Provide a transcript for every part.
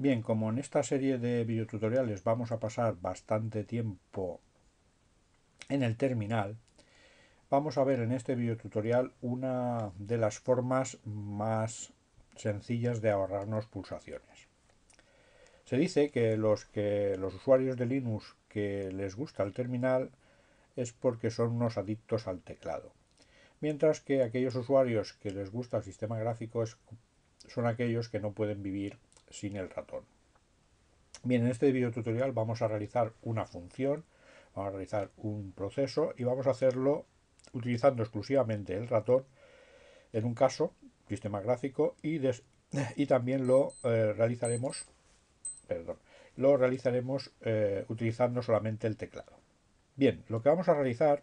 Bien, como en esta serie de videotutoriales vamos a pasar bastante tiempo en el terminal, vamos a ver en este videotutorial una de las formas más sencillas de ahorrarnos pulsaciones. Se dice que los, que los usuarios de Linux que les gusta el terminal es porque son unos adictos al teclado, mientras que aquellos usuarios que les gusta el sistema gráfico son aquellos que no pueden vivir sin el ratón. Bien, en este video tutorial vamos a realizar una función, vamos a realizar un proceso y vamos a hacerlo utilizando exclusivamente el ratón en un caso, sistema gráfico, y, y también lo eh, realizaremos, perdón, lo realizaremos eh, utilizando solamente el teclado. Bien, lo que vamos a realizar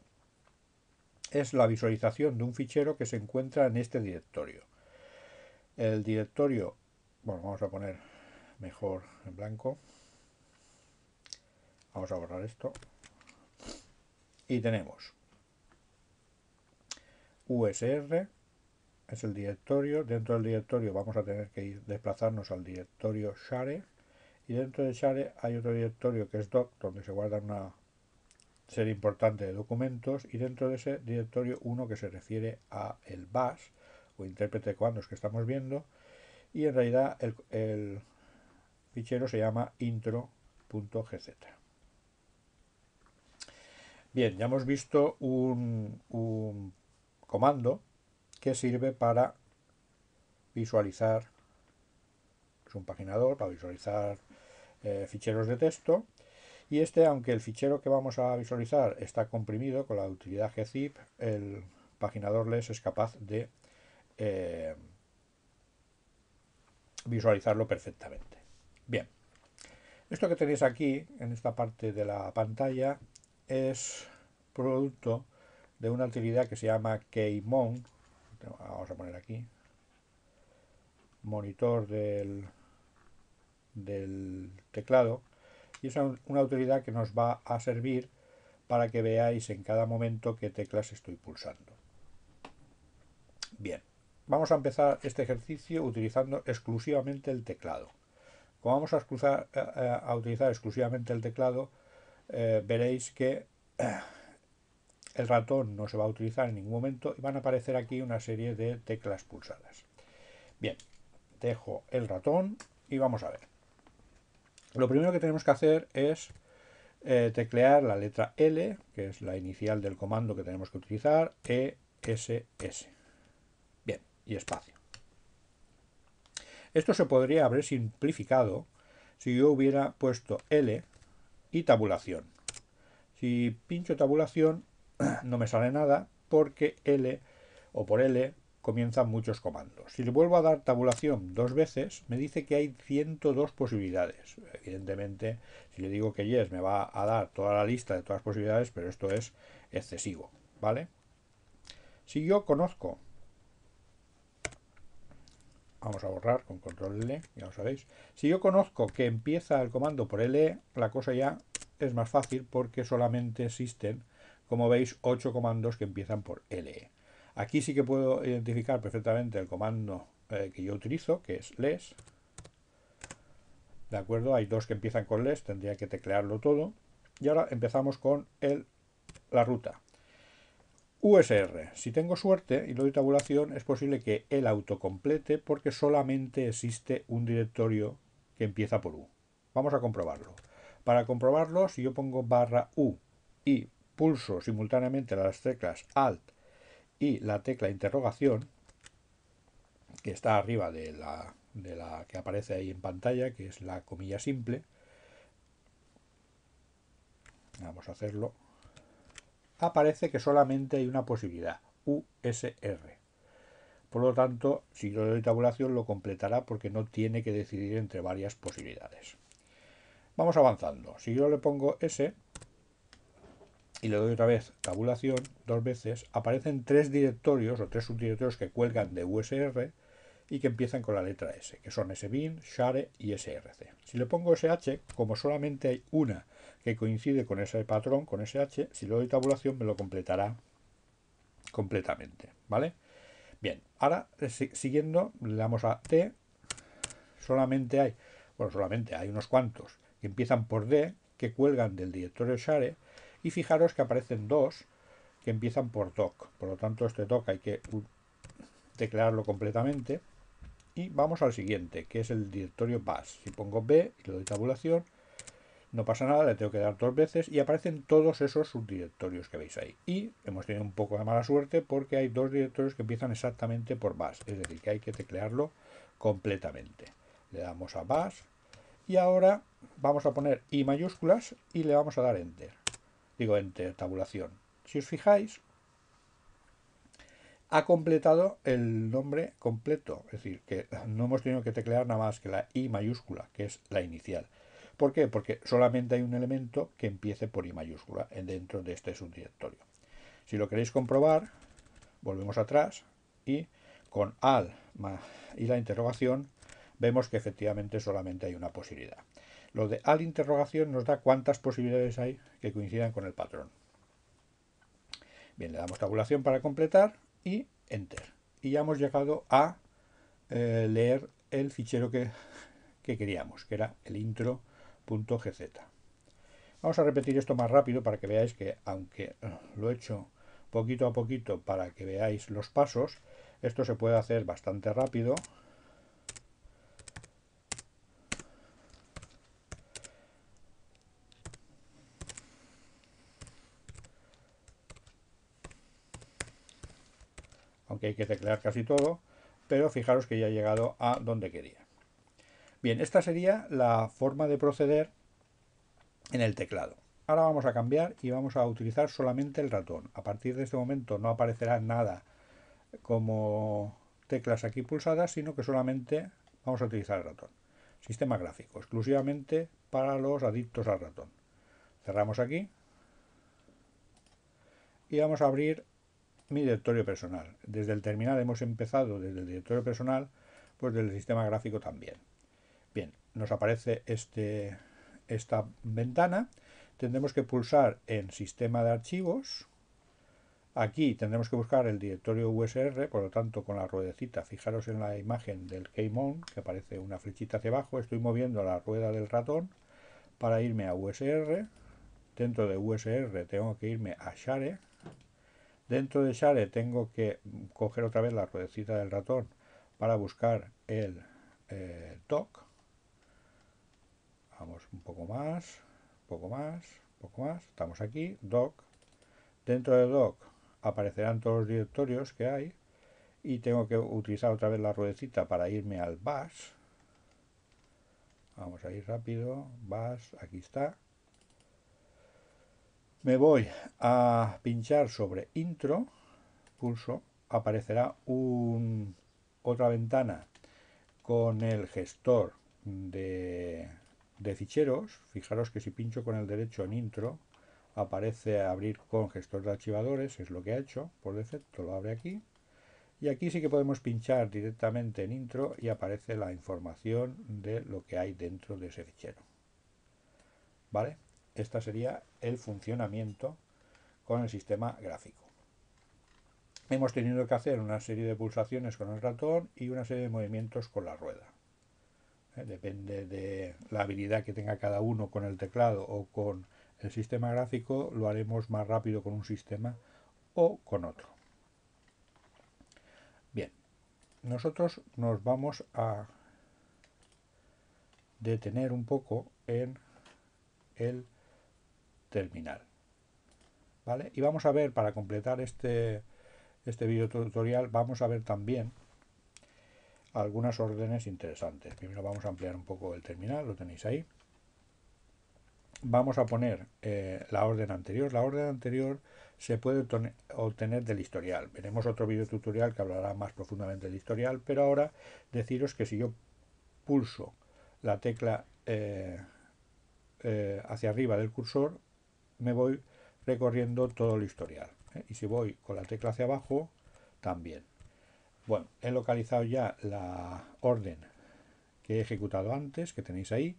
es la visualización de un fichero que se encuentra en este directorio. El directorio bueno vamos a poner mejor en blanco vamos a borrar esto y tenemos USR es el directorio dentro del directorio vamos a tener que ir, desplazarnos al directorio share y dentro de share hay otro directorio que es doc donde se guarda una serie importante de documentos y dentro de ese directorio uno que se refiere a el bash o intérprete de comandos que estamos viendo y en realidad el, fichero se llama intro.gz. Bien, ya hemos visto un, comando que sirve para visualizar, es un paginador para visualizar eh, ficheros de texto, y este, aunque el fichero que vamos a visualizar está comprimido con la utilidad gzip, el paginador les es capaz de eh, visualizarlo perfectamente. Bien, esto que tenéis aquí, en esta parte de la pantalla, es producto de una utilidad que se llama Keymon, vamos a poner aquí, monitor del, del teclado, y es una utilidad que nos va a servir para que veáis en cada momento qué teclas estoy pulsando. Bien, Vamos a empezar este ejercicio utilizando exclusivamente el teclado. Como vamos a, utilizar exclusivamente el teclado, eh, veréis que eh, el ratón no se va a utilizar en ningún momento y van a aparecer aquí una serie de teclas pulsadas. Bien, dejo el ratón y vamos a ver. Lo primero que tenemos que hacer es eh, teclear la letra L, que es la inicial del comando que tenemos que utilizar, ESS y espacio. Esto se podría haber simplificado si yo hubiera puesto L y tabulación. Si pincho tabulación no me sale nada porque L o por L comienzan muchos comandos. Si le vuelvo a dar tabulación dos veces, me dice que hay 102 posibilidades. Evidentemente, si le digo que yes, me va a dar toda la lista de todas las posibilidades, pero esto es excesivo, ¿vale? Si yo conozco vamos a borrar con control L, ya lo sabéis. Si yo conozco que empieza el comando por L, la cosa ya es más fácil porque solamente existen, como veis, ocho comandos que empiezan por L. Aquí sí que puedo identificar perfectamente el comando eh, que yo utilizo, que es les. De acuerdo, hay dos que empiezan con les, tendría que teclearlo todo. Y ahora empezamos con el, la ruta. USR. Si tengo suerte y lo doy tabulación, es posible que el autocomplete porque solamente existe un directorio que empieza por U. Vamos a comprobarlo. Para comprobarlo, si yo pongo barra U y pulso simultáneamente las teclas Alt y la tecla interrogación, que está arriba de la, de la que aparece ahí en pantalla, que es la comilla simple, vamos a hacerlo aparece ah, que solamente hay una posibilidad, USR. Por lo tanto, si yo le doy tabulación lo completará porque no tiene que decidir entre varias posibilidades. Vamos avanzando. Si yo le pongo S y le doy otra vez tabulación, dos veces, aparecen tres directorios o tres subdirectorios que cuelgan de USR y que empiezan con la letra S, que son SBIN, SHARE y SRC. Si le pongo SH, como solamente hay una que coincide con ese patrón, con SH, si le doy tabulación me lo completará completamente, ¿vale? Bien, ahora eh, siguiendo le damos a T, solamente hay, bueno, solamente hay unos cuantos que empiezan por D, que cuelgan del directorio Share, y fijaros que aparecen dos que empiezan por doc, por lo tanto este doc hay que declararlo completamente y vamos al siguiente, que es el directorio BAS. Si pongo B y le doy tabulación, no pasa nada, le tengo que dar dos veces y aparecen todos esos subdirectorios que veis ahí. Y hemos tenido un poco de mala suerte porque hay dos directorios que empiezan exactamente por BAS. es decir, que hay que teclearlo completamente. Le damos a BAS y ahora vamos a poner I mayúsculas y le vamos a dar enter. Digo enter, tabulación. Si os fijáis, ha completado el nombre completo, es decir, que no hemos tenido que teclear nada más que la I mayúscula, que es la inicial. ¿Por qué? Porque solamente hay un elemento que empiece por I mayúscula dentro de este subdirectorio. Si lo queréis comprobar, volvemos atrás y con al y la interrogación vemos que efectivamente solamente hay una posibilidad. Lo de al interrogación nos da cuántas posibilidades hay que coincidan con el patrón. Bien, le damos tabulación para completar y Enter. Y ya hemos llegado a eh, leer el fichero que, que queríamos, que era el intro.gz. Vamos a repetir esto más rápido para que veáis que, aunque eh, lo he hecho poquito a poquito para que veáis los pasos, esto se puede hacer bastante rápido que hay que teclear casi todo, pero fijaros que ya he llegado a donde quería. Bien, esta sería la forma de proceder en el teclado. Ahora vamos a cambiar y vamos a utilizar solamente el ratón. A partir de este momento no aparecerá nada como teclas aquí pulsadas, sino que solamente vamos a utilizar el ratón. Sistema gráfico, exclusivamente para los adictos al ratón. Cerramos aquí y vamos a abrir mi directorio personal. Desde el terminal hemos empezado, desde el directorio personal, pues del sistema gráfico también. Bien, nos aparece este, esta ventana. Tendremos que pulsar en sistema de archivos. Aquí tendremos que buscar el directorio USR, por lo tanto con la ruedecita, fijaros en la imagen del Keymon, que aparece una flechita hacia abajo, estoy moviendo la rueda del ratón para irme a USR, dentro de USR tengo que irme a Share, Dentro de Share tengo que coger otra vez la ruedecita del ratón para buscar el doc. Eh, Vamos un poco más, poco más, poco más. Estamos aquí, doc. Dentro de doc aparecerán todos los directorios que hay y tengo que utilizar otra vez la ruedecita para irme al bash. Vamos a ir rápido, bash, aquí está me voy a pinchar sobre intro, pulso, aparecerá otra ventana con el gestor de, de ficheros. Fijaros que si pincho con el derecho en intro, aparece abrir con gestor de archivadores, es lo que ha hecho, por defecto lo abre aquí. Y aquí sí que podemos pinchar directamente en intro y aparece la información de lo que hay dentro de ese fichero. ¿Vale? Este sería el funcionamiento con el sistema gráfico. Hemos tenido que hacer una serie de pulsaciones con el ratón y una serie de movimientos con la rueda. Eh, depende de la habilidad que tenga cada uno con el teclado o con el sistema gráfico, lo haremos más rápido con un sistema o con otro. Bien, nosotros nos vamos a detener un poco en el terminal. ¿Vale? Y vamos a ver, para completar este, este video tutorial, vamos a ver también algunas órdenes interesantes. Primero vamos a ampliar un poco el terminal, lo tenéis ahí. Vamos a poner eh, la orden anterior. La orden anterior se puede obtener del historial. Veremos otro video tutorial que hablará más profundamente del historial, pero ahora deciros que si yo pulso la tecla eh, eh, hacia arriba del cursor, me voy recorriendo todo el historial. ¿eh? Y si voy con la tecla hacia abajo, también. Bueno, he localizado ya la orden que he ejecutado antes, que tenéis ahí,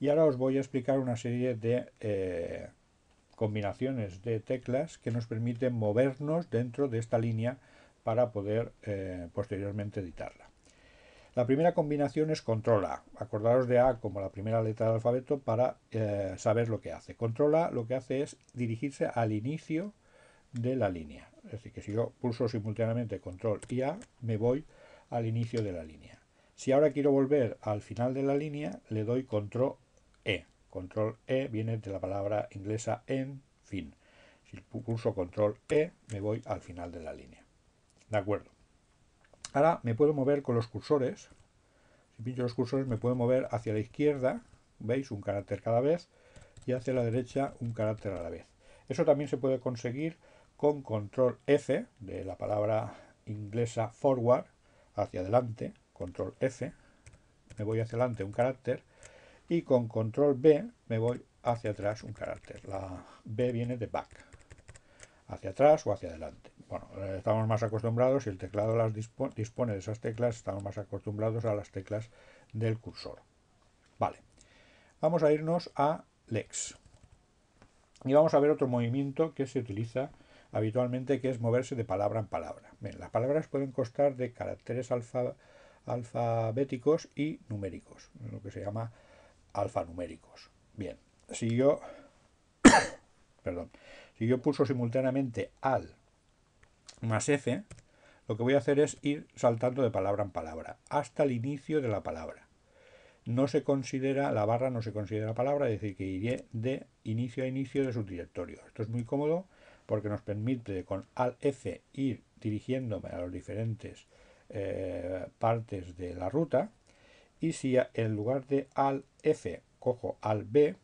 y ahora os voy a explicar una serie de eh, combinaciones de teclas que nos permiten movernos dentro de esta línea para poder eh, posteriormente editarla. La primera combinación es control A. Acordaros de A como la primera letra del alfabeto para eh, saber lo que hace. Control A lo que hace es dirigirse al inicio de la línea. Es decir, que si yo pulso simultáneamente control y A, me voy al inicio de la línea. Si ahora quiero volver al final de la línea, le doy control E. Control E viene de la palabra inglesa en fin. Si pulso control E, me voy al final de la línea. ¿De acuerdo? Ahora me puedo mover con los cursores. Si pincho los cursores me puedo mover hacia la izquierda, veis, un carácter cada vez, y hacia la derecha un carácter a la vez. Eso también se puede conseguir con control F, de la palabra inglesa forward, hacia adelante, control F, me voy hacia adelante un carácter, y con control B me voy hacia atrás un carácter. La B viene de back, hacia atrás o hacia adelante. Bueno, eh, estamos más acostumbrados, si el teclado las dispone, de esas teclas, estamos más acostumbrados a las teclas del cursor. Vale, vamos a irnos a Lex. Y vamos a ver otro movimiento que se utiliza habitualmente, que es moverse de palabra en palabra. las palabras pueden constar de caracteres alfabéticos y numéricos, lo que se llama alfanuméricos. Bien, si yo, perdón, si yo pulso simultáneamente al más F, lo que voy a hacer es ir saltando de palabra en palabra, hasta el inicio de la palabra. No se considera, la barra no se considera palabra, es decir, que iré de inicio a inicio de su directorio. Esto es muy cómodo porque nos permite con al F ir dirigiéndome a las diferentes eh, partes de la ruta. Y si en lugar de al F cojo al B,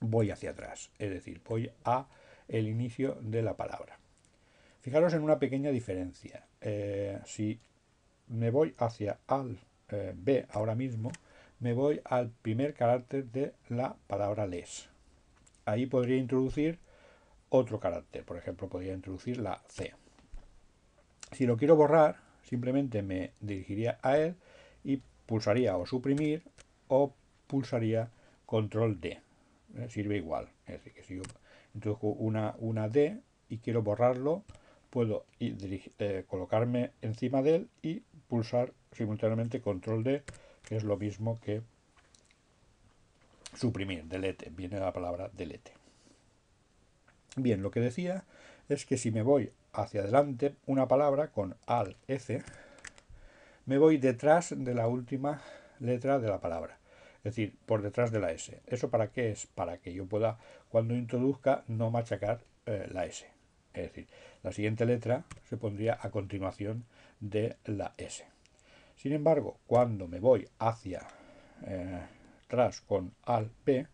voy hacia atrás, es decir, voy a el inicio de la palabra. Fijaros en una pequeña diferencia. Eh, si me voy hacia al eh, B ahora mismo, me voy al primer carácter de la palabra les. Ahí podría introducir otro carácter, por ejemplo, podría introducir la C. Si lo quiero borrar, simplemente me dirigiría a él y pulsaría o suprimir o pulsaría control D. Eh, sirve igual. Es decir, que si yo introduzco una, una D y quiero borrarlo, puedo eh, colocarme encima de él y pulsar simultáneamente control D, que es lo mismo que suprimir, delete, viene la palabra delete. Bien, lo que decía es que si me voy hacia adelante una palabra con al F, me voy detrás de la última letra de la palabra, es decir, por detrás de la S. ¿Eso para qué es? Para que yo pueda, cuando introduzca, no machacar eh, la S. Es decir, la siguiente letra se pondría a continuación de la S. Sin embargo, cuando me voy hacia eh, atrás con al P,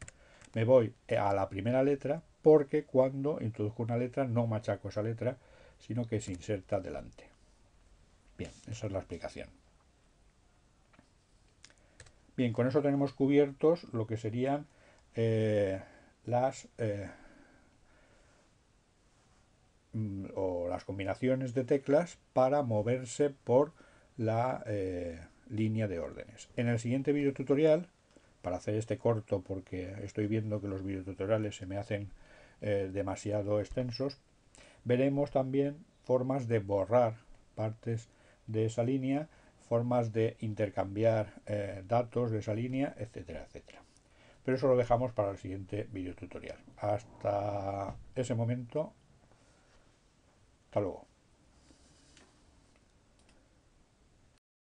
me voy a la primera letra porque cuando introduzco una letra no machaco esa letra, sino que se inserta delante. Bien, esa es la explicación. Bien, con eso tenemos cubiertos lo que serían eh, las... Eh, Mm, o las combinaciones de teclas para moverse por la eh, línea de órdenes. En el siguiente video tutorial, para hacer este corto porque estoy viendo que los tutoriales se me hacen eh, demasiado extensos, veremos también formas de borrar partes de esa línea, formas de intercambiar eh, datos de esa línea, etcétera, etcétera. Pero eso lo dejamos para el siguiente tutorial Hasta ese momento, Hallå?